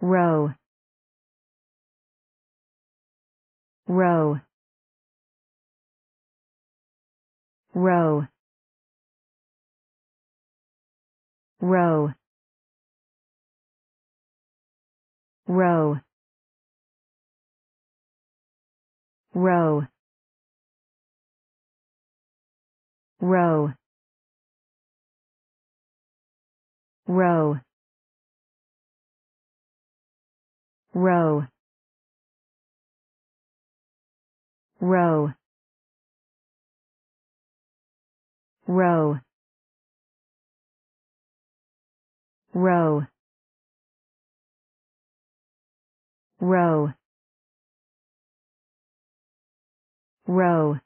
row row row row row row row row row row row row row row